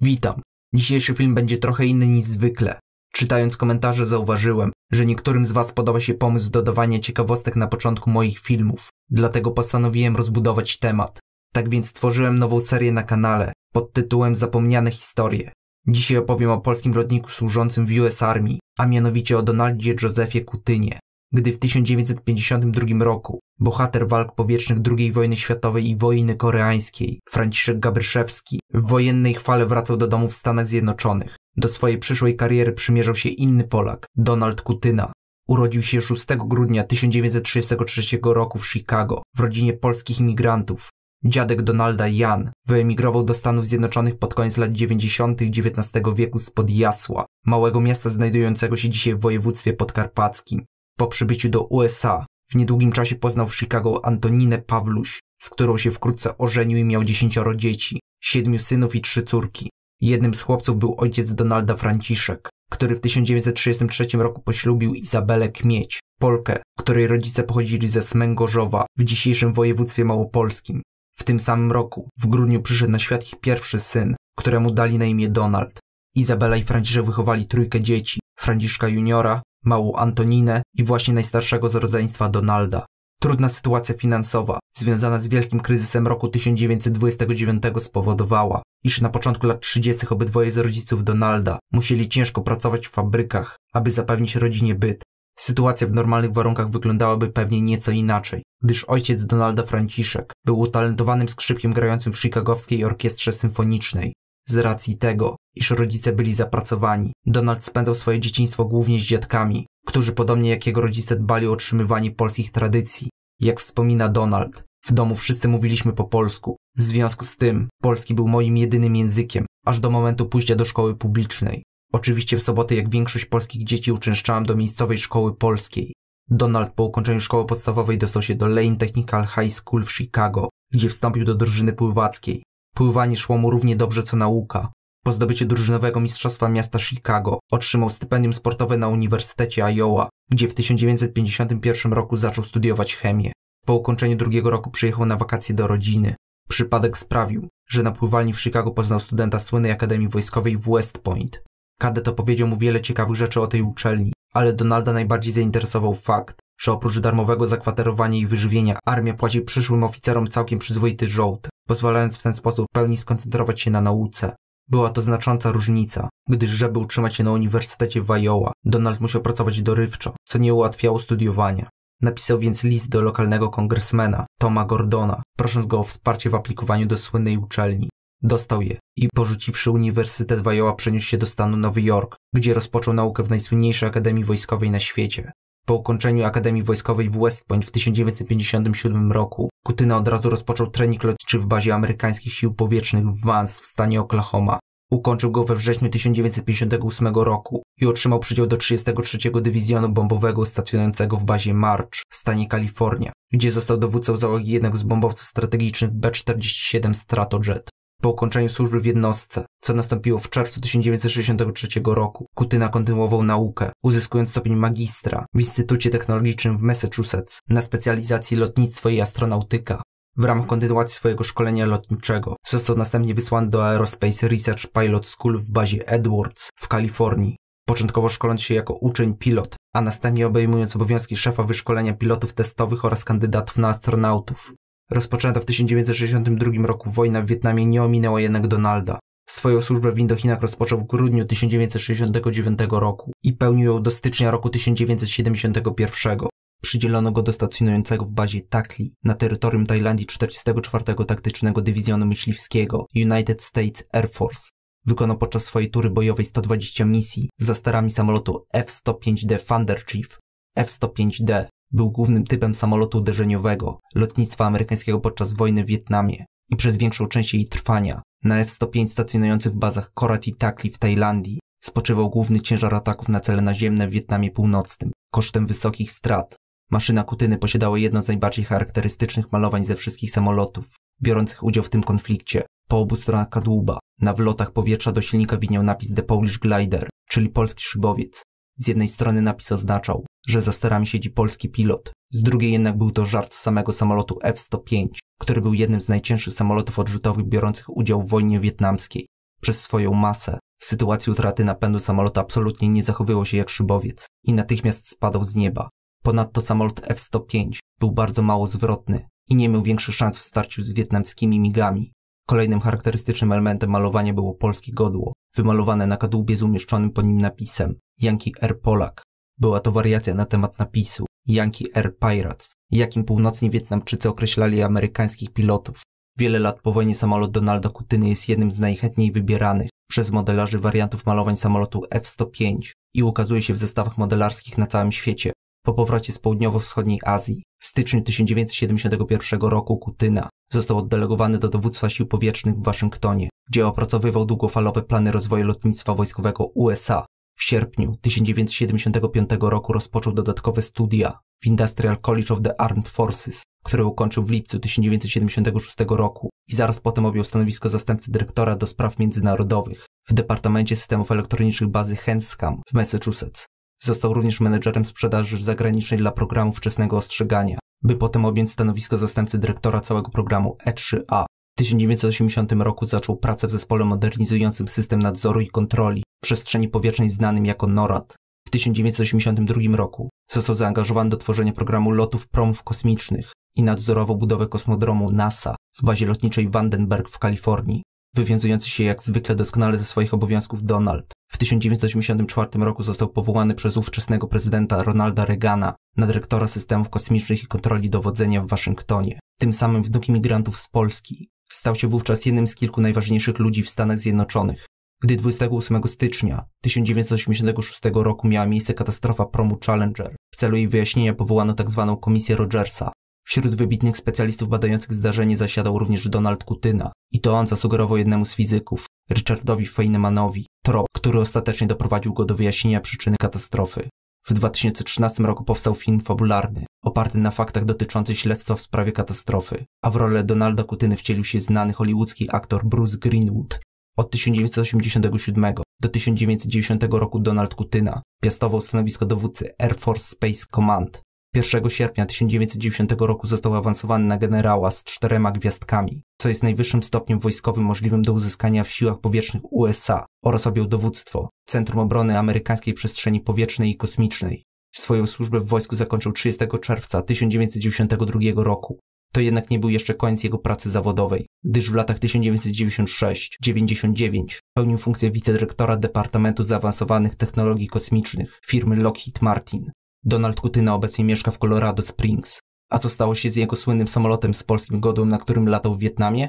Witam. Dzisiejszy film będzie trochę inny niż zwykle. Czytając komentarze zauważyłem, że niektórym z Was podoba się pomysł dodawania ciekawostek na początku moich filmów, dlatego postanowiłem rozbudować temat. Tak więc stworzyłem nową serię na kanale pod tytułem Zapomniane historie. Dzisiaj opowiem o polskim lotniku służącym w US Army, a mianowicie o Donaldzie Josephie Kutynie gdy w 1952 roku bohater walk powietrznych II wojny światowej i wojny koreańskiej, Franciszek Gabryszewski, w wojennej chwale wracał do domu w Stanach Zjednoczonych. Do swojej przyszłej kariery przymierzał się inny Polak, Donald Kutyna. Urodził się 6 grudnia 1933 roku w Chicago w rodzinie polskich imigrantów. Dziadek Donalda Jan wyemigrował do Stanów Zjednoczonych pod koniec lat 90. XIX wieku spod Jasła, małego miasta znajdującego się dzisiaj w województwie podkarpackim. Po przybyciu do USA w niedługim czasie poznał w Chicago Antoninę Pawluś, z którą się wkrótce ożenił i miał dziesięcioro dzieci, siedmiu synów i trzy córki. Jednym z chłopców był ojciec Donalda Franciszek, który w 1933 roku poślubił Izabelę Kmieć, Polkę, której rodzice pochodzili ze Smęgorzowa w dzisiejszym województwie małopolskim. W tym samym roku, w grudniu, przyszedł na świat ich pierwszy syn, któremu dali na imię Donald. Izabela i Franciszek wychowali trójkę dzieci, Franciszka juniora, małą Antoninę i właśnie najstarszego z rodzeństwa Donalda. Trudna sytuacja finansowa, związana z wielkim kryzysem roku 1929 spowodowała, iż na początku lat 30. obydwoje z rodziców Donalda musieli ciężko pracować w fabrykach, aby zapewnić rodzinie byt. Sytuacja w normalnych warunkach wyglądałaby pewnie nieco inaczej, gdyż ojciec Donalda Franciszek był utalentowanym skrzypkiem grającym w chicagowskiej orkiestrze symfonicznej. Z racji tego, iż rodzice byli zapracowani, Donald spędzał swoje dzieciństwo głównie z dziadkami, którzy podobnie jak jego rodzice dbali o otrzymywanie polskich tradycji. Jak wspomina Donald, w domu wszyscy mówiliśmy po polsku. W związku z tym polski był moim jedynym językiem, aż do momentu pójścia do szkoły publicznej. Oczywiście w soboty, jak większość polskich dzieci, uczęszczałem do miejscowej szkoły polskiej. Donald po ukończeniu szkoły podstawowej dostał się do Lane Technical High School w Chicago, gdzie wstąpił do drużyny pływackiej. Pływanie szło mu równie dobrze co nauka. Po zdobyciu drużynowego mistrzostwa miasta Chicago otrzymał stypendium sportowe na Uniwersytecie Iowa, gdzie w 1951 roku zaczął studiować chemię. Po ukończeniu drugiego roku przyjechał na wakacje do rodziny. Przypadek sprawił, że na pływalni w Chicago poznał studenta słynnej Akademii Wojskowej w West Point. Kadet opowiedział mu wiele ciekawych rzeczy o tej uczelni, ale Donalda najbardziej zainteresował fakt, że oprócz darmowego zakwaterowania i wyżywienia armia płaci przyszłym oficerom całkiem przyzwoity żołd, pozwalając w ten sposób w pełni skoncentrować się na nauce. Była to znacząca różnica, gdyż żeby utrzymać się na Uniwersytecie w Iowa, Donald musiał pracować dorywczo, co nie ułatwiało studiowania. Napisał więc list do lokalnego kongresmena, Toma Gordona, prosząc go o wsparcie w aplikowaniu do słynnej uczelni. Dostał je i porzuciwszy Uniwersytet w Iowa przeniósł się do stanu Nowy Jork, gdzie rozpoczął naukę w najsłynniejszej akademii wojskowej na świecie. Po ukończeniu Akademii Wojskowej w West Point w 1957 roku Kutyna od razu rozpoczął trening lotniczy w bazie amerykańskich sił powietrznych w Vance w stanie Oklahoma. Ukończył go we wrześniu 1958 roku i otrzymał przydział do 33 Dywizjonu Bombowego stacjonującego w bazie March w stanie Kalifornia, gdzie został dowódcą załogi jednego z bombowców strategicznych B-47 Stratojet po ukończeniu służby w jednostce, co nastąpiło w czerwcu 1963 roku. Kutyna kontynuował naukę, uzyskując stopień magistra w Instytucie Technologicznym w Massachusetts na specjalizacji lotnictwo i astronautyka. W ramach kontynuacji swojego szkolenia lotniczego został następnie wysłany do Aerospace Research Pilot School w bazie Edwards w Kalifornii. Początkowo szkoląc się jako uczeń pilot, a następnie obejmując obowiązki szefa wyszkolenia pilotów testowych oraz kandydatów na astronautów. Rozpoczęta w 1962 roku wojna w Wietnamie nie ominęła jednak Donalda. Swoją służbę w Indochinach rozpoczął w grudniu 1969 roku i pełnił ją do stycznia roku 1971. Przydzielono go do stacjonującego w bazie Takli na terytorium Tajlandii 44. Taktycznego Dywizjonu Myśliwskiego United States Air Force. Wykonał podczas swojej tury bojowej 120 misji za sterami samolotu F-105D Thunder Chief. F-105D był głównym typem samolotu uderzeniowego lotnictwa amerykańskiego podczas wojny w Wietnamie i przez większą część jej trwania na F-105 stacjonujących w bazach Korat i Takli w Tajlandii spoczywał główny ciężar ataków na cele naziemne w Wietnamie Północnym, kosztem wysokich strat. Maszyna Kutyny posiadała jedno z najbardziej charakterystycznych malowań ze wszystkich samolotów biorących udział w tym konflikcie. Po obu stronach kadłuba, na wlotach powietrza do silnika widniał napis The Polish Glider, czyli polski szybowiec, z jednej strony napis oznaczał, że za sterami siedzi polski pilot, z drugiej jednak był to żart z samego samolotu F-105, który był jednym z najcięższych samolotów odrzutowych biorących udział w wojnie wietnamskiej. Przez swoją masę w sytuacji utraty napędu samolot absolutnie nie zachowywał się jak szybowiec i natychmiast spadał z nieba. Ponadto samolot F-105 był bardzo mało zwrotny i nie miał większych szans w starciu z wietnamskimi migami. Kolejnym charakterystycznym elementem malowania było polskie godło, wymalowane na kadłubie z umieszczonym po nim napisem. Yankee Air Polak. Była to wariacja na temat napisu Yankee Air Pirates, jakim północni Wietnamczycy określali amerykańskich pilotów. Wiele lat po wojnie samolot Donalda Kutyny jest jednym z najchętniej wybieranych przez modelarzy wariantów malowań samolotu F-105 i ukazuje się w zestawach modelarskich na całym świecie. Po powrocie z południowo-wschodniej Azji w styczniu 1971 roku Kutyna został oddelegowany do dowództwa sił powietrznych w Waszyngtonie, gdzie opracowywał długofalowe plany rozwoju lotnictwa wojskowego USA w sierpniu 1975 roku rozpoczął dodatkowe studia w Industrial College of the Armed Forces, które ukończył w lipcu 1976 roku i zaraz potem objął stanowisko zastępcy dyrektora do spraw międzynarodowych w Departamencie Systemów Elektronicznych bazy Hanscom w Massachusetts. Został również menedżerem sprzedaży zagranicznej dla programu wczesnego ostrzegania, by potem objąć stanowisko zastępcy dyrektora całego programu E3A. W 1980 roku zaczął pracę w zespole modernizującym system nadzoru i kontroli przestrzeni powietrznej znanym jako NORAD. W 1982 roku został zaangażowany do tworzenia programu lotów promów kosmicznych i nadzorował budowę kosmodromu NASA w bazie lotniczej Vandenberg w Kalifornii, wywiązujący się jak zwykle doskonale ze swoich obowiązków Donald. W 1984 roku został powołany przez ówczesnego prezydenta Ronalda Reagana na dyrektora systemów kosmicznych i kontroli dowodzenia w Waszyngtonie, tym samym wnuk imigrantów z Polski. Stał się wówczas jednym z kilku najważniejszych ludzi w Stanach Zjednoczonych gdy 28 stycznia 1986 roku miała miejsce katastrofa promu Challenger. W celu jej wyjaśnienia powołano tzw. Tak komisję Rogersa. Wśród wybitnych specjalistów badających zdarzenie zasiadał również Donald Kutyna i to on zasugerował jednemu z fizyków, Richardowi Feynmanowi, trop, który ostatecznie doprowadził go do wyjaśnienia przyczyny katastrofy. W 2013 roku powstał film fabularny, oparty na faktach dotyczących śledztwa w sprawie katastrofy, a w rolę Donalda Kutyny wcielił się znany hollywoodzki aktor Bruce Greenwood. Od 1987 do 1990 roku Donald Kutyna piastował stanowisko dowódcy Air Force Space Command. 1 sierpnia 1990 roku został awansowany na generała z czterema gwiazdkami, co jest najwyższym stopniem wojskowym możliwym do uzyskania w siłach powietrznych USA oraz objął dowództwo Centrum Obrony Amerykańskiej Przestrzeni Powietrznej i Kosmicznej. Swoją służbę w wojsku zakończył 30 czerwca 1992 roku. To jednak nie był jeszcze koniec jego pracy zawodowej, gdyż w latach 1996-99 pełnił funkcję wicedyrektora Departamentu Zaawansowanych Technologii Kosmicznych firmy Lockheed Martin. Donald Kutyna obecnie mieszka w Colorado Springs. A co stało się z jego słynnym samolotem z polskim godłem, na którym latał w Wietnamie?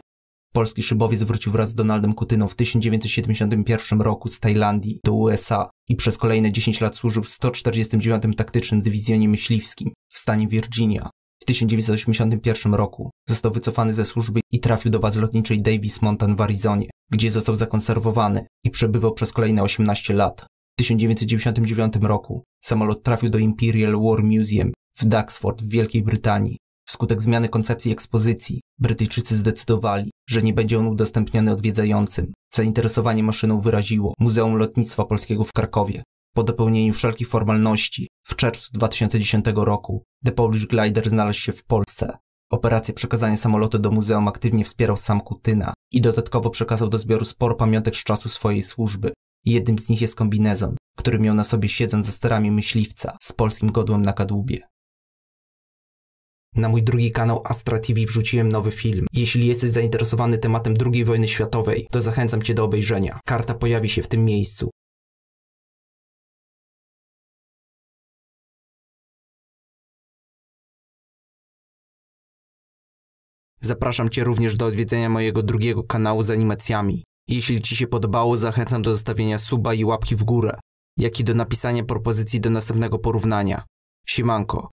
Polski szybowiec wrócił wraz z Donaldem Kutyną w 1971 roku z Tajlandii do USA i przez kolejne 10 lat służył w 149 Taktycznym Dywizjonie Myśliwskim w stanie Virginia, w 1981 roku został wycofany ze służby i trafił do bazy lotniczej Davis Mountain w Arizonie, gdzie został zakonserwowany i przebywał przez kolejne 18 lat. W 1999 roku samolot trafił do Imperial War Museum w Duxford w Wielkiej Brytanii. Wskutek zmiany koncepcji ekspozycji Brytyjczycy zdecydowali, że nie będzie on udostępniony odwiedzającym. Zainteresowanie maszyną wyraziło Muzeum Lotnictwa Polskiego w Krakowie, po dopełnieniu wszelkich formalności w czerwcu 2010 roku The Polish Glider znalazł się w Polsce. Operację przekazania samolotu do muzeum aktywnie wspierał sam Kutyna i dodatkowo przekazał do zbioru sporo pamiątek z czasu swojej służby. Jednym z nich jest kombinezon, który miał na sobie siedząc za sterami myśliwca z polskim godłem na kadłubie. Na mój drugi kanał Astra TV wrzuciłem nowy film. Jeśli jesteś zainteresowany tematem II wojny światowej, to zachęcam Cię do obejrzenia. Karta pojawi się w tym miejscu. Zapraszam Cię również do odwiedzenia mojego drugiego kanału z animacjami. Jeśli Ci się podobało, zachęcam do zostawienia suba i łapki w górę, jak i do napisania propozycji do następnego porównania. Siemanko.